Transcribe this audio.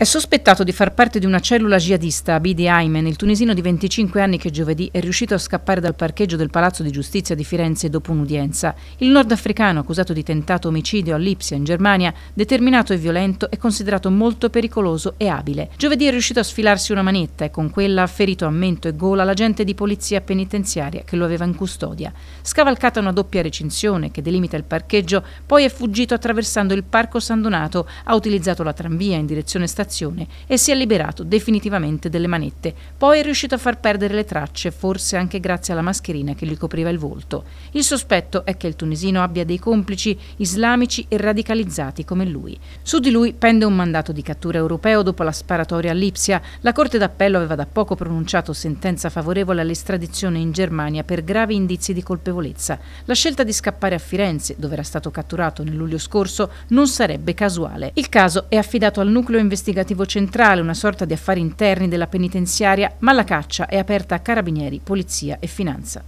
È sospettato di far parte di una cellula jihadista, Abidi Aymen, il tunisino di 25 anni che giovedì è riuscito a scappare dal parcheggio del Palazzo di Giustizia di Firenze dopo un'udienza. Il nordafricano, accusato di tentato omicidio a Lipsia, in Germania, determinato e violento, è considerato molto pericoloso e abile. Giovedì è riuscito a sfilarsi una manetta e con quella ha ferito a mento e gola l'agente di polizia penitenziaria che lo aveva in custodia. Scavalcata una doppia recinzione che delimita il parcheggio, poi è fuggito attraversando il Parco San Donato, ha utilizzato la tranvia in direzione stazione meditazione e si è liberato definitivamente delle manette. Poi è riuscito a far perdere le tracce, forse anche grazie alla mascherina che gli copriva il volto. Il sospetto è che il tunisino abbia dei complici islamici e radicalizzati come lui. Su di lui pende un mandato di cattura europeo dopo la sparatoria a Lipsia. La Corte d'Appello aveva da poco pronunciato sentenza favorevole all'estradizione in Germania per gravi indizi di colpevolezza. La scelta di scappare a Firenze, dove era stato catturato nel luglio scorso, non sarebbe casuale. Il caso è affidato al nucleo investigativo investigativo centrale, una sorta di affari interni della penitenziaria, ma la caccia è aperta a carabinieri, polizia e finanza.